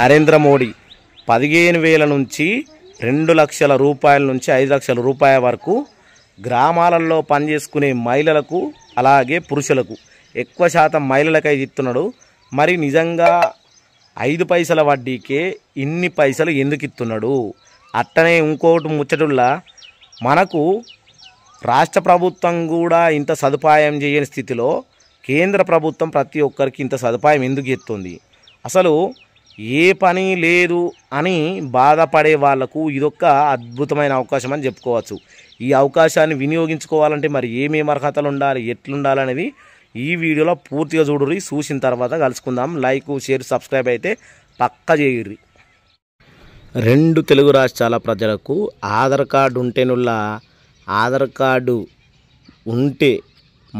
నరేంద్ర మోడీ పదిహేను వేల నుంచి రెండు లక్షల రూపాయల నుంచి ఐదు లక్షల రూపాయల వరకు గ్రామాలలో పనిచేసుకునే మహిళలకు అలాగే పురుషులకు ఎక్కువ శాతం మహిళలకై ఇస్తున్నాడు మరి నిజంగా ఐదు పైసల వడ్డీకే ఇన్ని పైసలు ఎందుకు ఇస్తున్నాడు అట్టనే ఇంకోటి ముచ్చటుల్లా మనకు రాష్ట్ర ప్రభుత్వం కూడా ఇంత సదుపాయం చేయని స్థితిలో కేంద్ర ప్రభుత్వం ప్రతి ఒక్కరికి ఇంత సదుపాయం ఎందుకు ఎత్తుంది అసలు ఏ పని లేదు అని బాధపడే వాళ్లకు ఇదొక అద్భుతమైన అవకాశం అని చెప్పుకోవచ్చు ఈ అవకాశాన్ని వినియోగించుకోవాలంటే మరి ఏమేమి అర్హతలు ఉండాలి ఎట్లుండాలనేది ఈ వీడియోలో పూర్తిగా చూడుర్రి చూసిన తర్వాత కలుసుకుందాం లైక్ షేర్ సబ్స్క్రైబ్ అయితే పక్క చేయుర్రి రెండు తెలుగు రాష్ట్రాల ప్రజలకు ఆధార్ కార్డు ఉంటేనుల్లా ఆధార్ కార్డు ఉంటే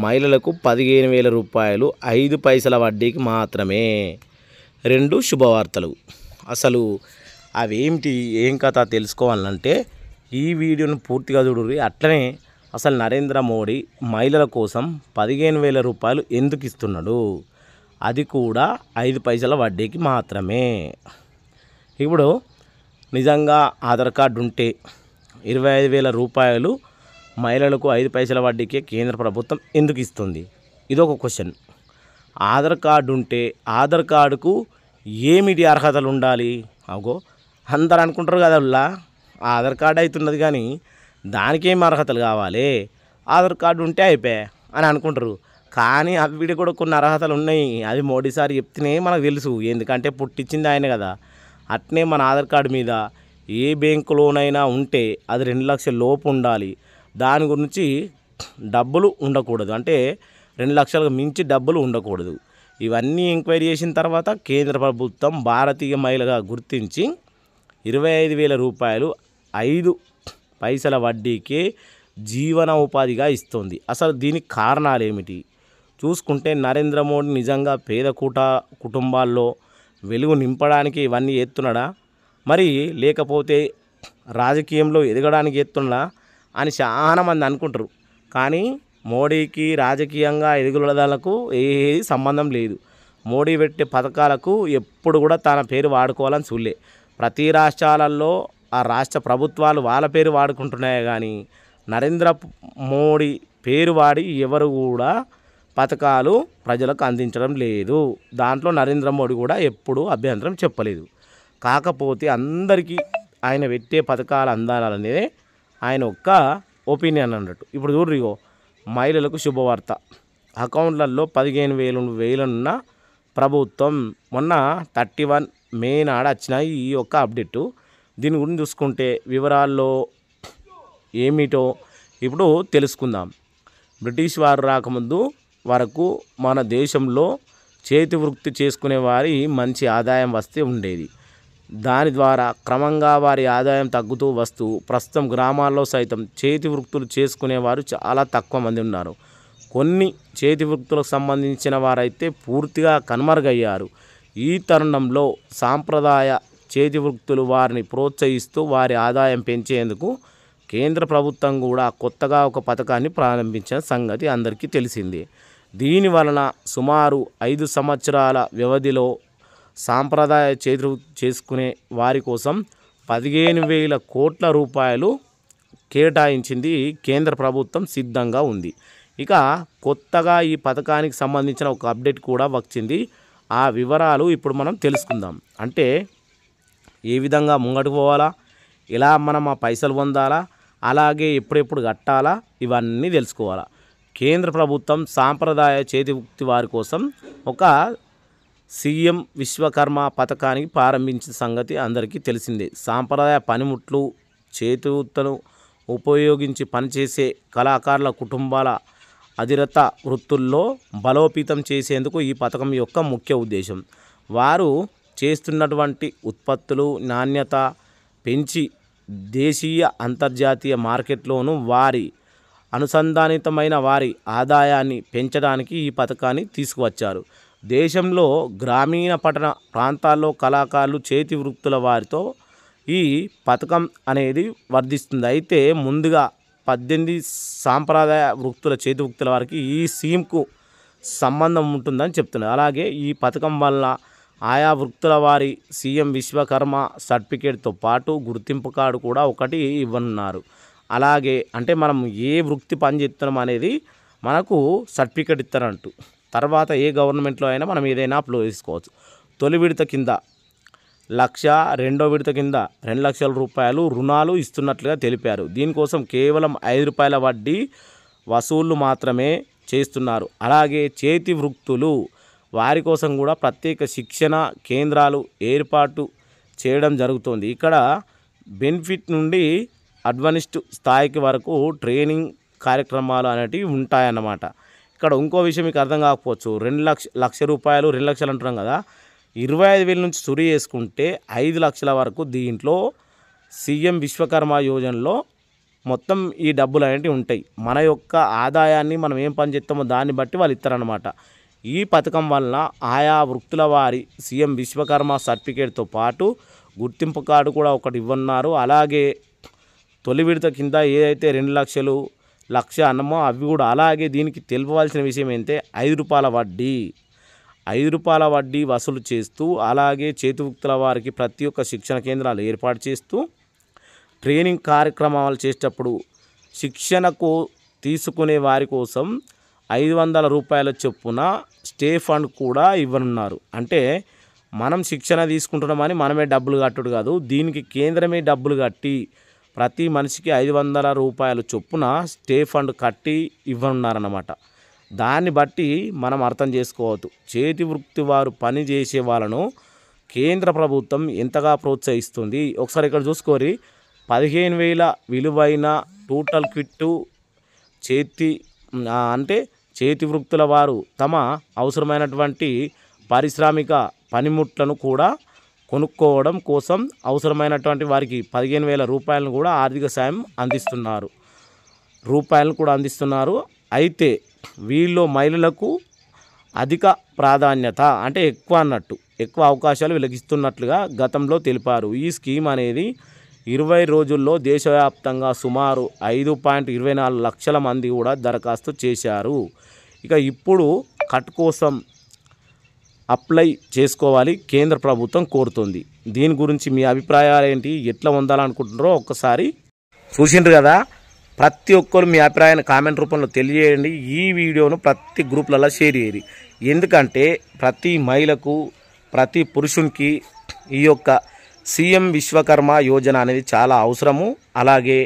మహిళలకు పదిహేను వేల రూపాయలు ఐదు పైసల వడ్డీకి మాత్రమే రెండు శుభవార్తలు అసలు అవేమిటి ఏం కథ తెలుసుకోవాలంటే ఈ వీడియోను పూర్తిగా చూడరు అట్లనే అసలు నరేంద్ర మోడీ మహిళల కోసం పదిహేను వేల రూపాయలు ఎందుకు ఇస్తున్నాడు అది కూడా ఐదు పైసల వడ్డీకి మాత్రమే ఇప్పుడు నిజంగా ఆధార్ కార్డు ఉంటే ఇరవై ఐదు వేల రూపాయలు మహిళలకు ఐదు పైసల వడ్డీకే కేంద్ర ప్రభుత్వం ఎందుకు ఇస్తుంది ఇదొక క్వశ్చన్ ఆధార్ కార్డు ఉంటే ఆధార్ కార్డుకు ఏమిటి అర్హతలు ఉండాలి అగో అందరు అనుకుంటారు కదా ఆధార్ కార్డు అవుతున్నది కానీ దానికేం అర్హతలు కావాలి ఆధార్ కార్డు ఉంటే అయిపోయాయి అని అనుకుంటారు కానీ అవి వీడి కూడా కొన్ని అర్హతలు ఉన్నాయి అవి మోడీసారి చెప్తేనే మనకు తెలుసు ఎందుకంటే పుట్టించింది ఆయన కదా అట్నే మన ఆధార్ కార్డు మీద ఏ బ్యాంకు లోనైనా ఉంటే అది రెండు లక్షల లోపు ఉండాలి దాని గురించి డబ్బులు ఉండకూడదు అంటే రెండు లక్షలకు మించి డబ్బులు ఉండకూడదు ఇవన్నీ ఎంక్వైరీ చేసిన తర్వాత కేంద్ర ప్రభుత్వం భారతీయ మహిళగా గుర్తించి ఇరవై ఐదు వేల రూపాయలు ఐదు పైసల వడ్డీకి జీవన ఉపాధిగా ఇస్తుంది అసలు దీనికి కారణాలు ఏమిటి చూసుకుంటే నరేంద్ర మోడీ నిజంగా పేద కూట కుటుంబాల్లో వెలుగు నింపడానికి ఇవన్నీ ఎత్తున్నాడా మరి లేకపోతే రాజకీయంలో ఎదగడానికి ఎత్తున్నా అని చాలామంది అనుకుంటారు కానీ మోడీకి రాజకీయంగా ఎదుగులదలకు ఏది సంబంధం లేదు మోడీ పెట్టే పథకాలకు ఎప్పుడు కూడా తన పేరు వాడుకోవాలని చూలే ప్రతి రాష్ట్రాలలో ఆ రాష్ట్ర ప్రభుత్వాలు వాళ్ళ పేరు వాడుకుంటున్నాయి కానీ నరేంద్ర మోడీ పేరు వాడి ఎవరు కూడా పథకాలు ప్రజలకు అందించడం లేదు దాంట్లో నరేంద్ర మోడీ కూడా ఎప్పుడూ అభ్యంతరం చెప్పలేదు కాకపోతే అందరికీ ఆయన పెట్టే పథకాలు అందాలనేదే ఆయన ఒక్క ఒపీనియన్ అన్నట్టు ఇప్పుడు చూడరిగో మహిళలకు శుభవార్త అకౌంట్లలో పదిహేను వేలు వేలనున్న ప్రభుత్వం మొన్న థర్టీ వన్ మే నాడ వచ్చిన ఈ యొక్క అప్డేటు దీని గురించి చూసుకుంటే వివరాల్లో ఏమిటో ఇప్పుడు తెలుసుకుందాం బ్రిటిష్ వారు రాకముందు వరకు మన దేశంలో చేతి వృత్తి చేసుకునే వారి మంచి ఆదాయం వస్తే ఉండేది దాని ద్వారా క్రమంగా వారి ఆదాయం తగ్గుతూ వస్తూ ప్రస్తుతం గ్రామాల్లో సైతం చేతి వృత్తులు చేసుకునేవారు చాలా తక్కువ మంది ఉన్నారు కొన్ని చేతి వృత్తులకు సంబంధించిన వారైతే పూర్తిగా కనుమరుగయ్యారు ఈ తరుణంలో సాంప్రదాయ చేతి వృత్తులు వారిని ప్రోత్సహిస్తూ వారి ఆదాయం పెంచేందుకు కేంద్ర ప్రభుత్వం కూడా కొత్తగా ఒక పథకాన్ని ప్రారంభించిన సంగతి అందరికీ తెలిసింది దీని వలన సుమారు ఐదు సంవత్సరాల వ్యవధిలో సాంప్రదాయ చేతులు చేసుకునే వారి కోసం పదిహేను వేల కోట్ల రూపాయలు కేటాయించింది కేంద్ర ప్రభుత్వం సిద్ధంగా ఉంది ఇక కొత్తగా ఈ పథకానికి సంబంధించిన ఒక అప్డేట్ కూడా వచ్చింది ఆ వివరాలు ఇప్పుడు మనం తెలుసుకుందాం అంటే ఏ విధంగా ముంగటి పోవాలా ఇలా మనం ఆ పైసలు పొందాలా అలాగే ఎప్పుడెప్పుడు కట్టాలా ఇవన్నీ తెలుసుకోవాలా కేంద్ర ప్రభుత్వం సాంప్రదాయ చేతివృత్తి వారి కోసం ఒక సీఎం విశ్వకర్మ పథకానికి ప్రారంభించిన సంగతి అందరికీ తెలిసిందే సాంప్రదాయ పనిముట్లు చేతులను ఉపయోగించి పనిచేసే కళాకారుల కుటుంబాల అధిరత వృత్తుల్లో బలోపేతం చేసేందుకు ఈ పథకం యొక్క ముఖ్య ఉద్దేశం వారు చేస్తున్నటువంటి ఉత్పత్తులు నాణ్యత పెంచి దేశీయ అంతర్జాతీయ మార్కెట్లోనూ వారి అనుసంధానితమైన వారి ఆదాయాన్ని పెంచడానికి ఈ పథకాన్ని తీసుకువచ్చారు దేశంలో గ్రామీణ పట్టణ ప్రాంతాల్లో కళాకారులు చేతి వృత్తుల వారితో ఈ పథకం అనేది వర్ధిస్తుంది అయితే ముందుగా పద్దెనిమిది సాంప్రదాయ వృత్తుల చేతి వృత్తుల వారికి ఈ స్కీమ్కు సంబంధం ఉంటుందని చెప్తున్నారు అలాగే ఈ పథకం వల్ల ఆయా వృత్తుల వారి సీఎం విశ్వకర్మ సర్టిఫికేట్తో పాటు గుర్తింపు కార్డు కూడా ఒకటి ఇవ్వనున్నారు అలాగే అంటే మనం ఏ వృత్తి పనిచేస్తున్నాం అనేది మనకు సర్టిఫికేట్ ఇస్తారంటూ తర్వాత ఏ గవర్నమెంట్లో అయినా మనం ఏదైనా అప్లో తీసుకోవచ్చు తొలి విడత కింద లక్ష రెండో విడత కింద రెండు లక్షల రూపాయలు రుణాలు ఇస్తున్నట్లుగా తెలిపారు దీనికోసం కేవలం ఐదు రూపాయల వడ్డీ వసూళ్లు మాత్రమే చేస్తున్నారు అలాగే చేతి వృత్తులు వారి కోసం కూడా ప్రత్యేక శిక్షణ కేంద్రాలు ఏర్పాటు చేయడం జరుగుతుంది ఇక్కడ బెనిఫిట్ నుండి అడ్వాన్స్డ్ స్థాయికి వరకు ట్రైనింగ్ కార్యక్రమాలు అనేటివి ఉంటాయన్నమాట ఇక్కడ ఇంకో విషయం మీకు అర్థం కాకపోవచ్చు రెండు లక్ష లక్ష రూపాయలు రెండు లక్షలు అంటున్నాం కదా ఇరవై ఐదు వేల నుంచి సురి చేసుకుంటే ఐదు లక్షల వరకు దీంట్లో సీఎం విశ్వకర్మ యోజనలో మొత్తం ఈ డబ్బులు అనేవి ఉంటాయి మన యొక్క ఆదాయాన్ని మనం ఏం పని చేస్తామో దాన్ని బట్టి వాళ్ళు ఇస్తారనమాట ఈ పథకం వలన ఆయా వృత్తుల వారి సీఎం విశ్వకర్మ సర్టిఫికేట్తో పాటు గుర్తింపు కార్డు కూడా ఒకటి ఇవ్వన్నారు అలాగే తొలి విడత కింద ఏదైతే రెండు లక్షలు లక్ష అన్నమో అవి కూడా అలాగే దీనికి తెలియవలసిన విషయం ఏంటంటే ఐదు రూపాయల వడ్డీ ఐదు రూపాయల వడ్డీ వసూలు చేస్తూ అలాగే చేతివుక్తుల వారికి ప్రతి ఒక్క శిక్షణ కేంద్రాలు ఏర్పాటు చేస్తూ ట్రైనింగ్ కార్యక్రమాలు చేసేటప్పుడు శిక్షణకు తీసుకునే వారి కోసం ఐదు వందల రూపాయల చొప్పున స్టే ఫండ్ కూడా ఇవ్వనున్నారు అంటే మనం శిక్షణ తీసుకుంటున్నామని మనమే డబ్బులు కట్టడు కాదు దీనికి కేంద్రమే డబ్బులు కట్టి ప్రతి మనిషికి ఐదు వందల రూపాయలు చొప్పున స్టే ఫండ్ కట్టి ఇవ్వనున్నారన్నమాట దాన్ని బట్టి మనం అర్థం చేసుకోవద్దు చేతి వృత్తి వారు పని చేసే వాళ్ళను కేంద్ర ప్రభుత్వం ఎంతగా ప్రోత్సహిస్తుంది ఒకసారి ఇక్కడ చూసుకోరి పదిహేను వేల విలువైన టోటల్ కిట్టు చేతి అంటే చేతి వృత్తుల వారు తమ అవసరమైనటువంటి పారిశ్రామిక పనిముట్లను కూడా కొనుక్కోవడం కోసం అవసరమైనటువంటి వారికి పదిహేను వేల రూపాయలను కూడా ఆర్థిక సాయం అందిస్తున్నారు రూపాయలను కూడా అందిస్తున్నారు అయితే వీళ్ళు మహిళలకు అధిక ప్రాధాన్యత అంటే ఎక్కువ అన్నట్టు ఎక్కువ అవకాశాలు వెలిగిస్తున్నట్లుగా గతంలో తెలిపారు ఈ స్కీమ్ అనేది ఇరవై రోజుల్లో దేశవ్యాప్తంగా సుమారు ఐదు పాయింట్ ఇరవై నాలుగు లక్షల మంది కూడా దరఖాస్తు చేశారు ఇక ఇప్పుడు కట్ కోసం అప్లై చేసుకోవాలి కేంద్ర ప్రభుత్వం కోరుతుంది దీని గురించి మీ అభిప్రాయాలు ఏంటి ఎట్లా ఉండాలనుకుంటున్నారో ఒక్కసారి చూసిండ్రు కదా ప్రతి ఒక్కరు మీ అభిప్రాయాన్ని కామెంట్ రూపంలో తెలియజేయండి ఈ వీడియోను ప్రతి గ్రూప్లలో షేర్ చేయండి ఎందుకంటే ప్రతి మహిళకు ప్రతి పురుషునికి ఈ యొక్క సీఎం విశ్వకర్మ యోజన అనేది చాలా అవసరము అలాగే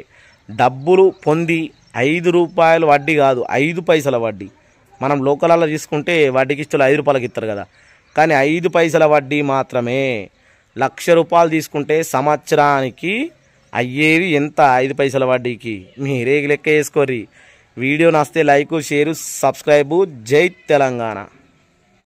డబ్బులు పొంది ఐదు రూపాయల వడ్డీ కాదు ఐదు పైసల వడ్డీ మనం లోకలలో తీసుకుంటే వడ్డీకి ఇస్తులు ఐదు రూపాయలకి ఇస్తారు కదా కానీ ఐదు పైసల వడ్డీ మాత్రమే లక్ష రూపాయలు తీసుకుంటే సంవత్సరానికి అయ్యేవి ఎంత ఐదు పైసల వడ్డీకి మీరే లెక్క వేసుకోర్రి వీడియో నస్తే లైక్ షేరు సబ్స్క్రైబు జై తెలంగాణ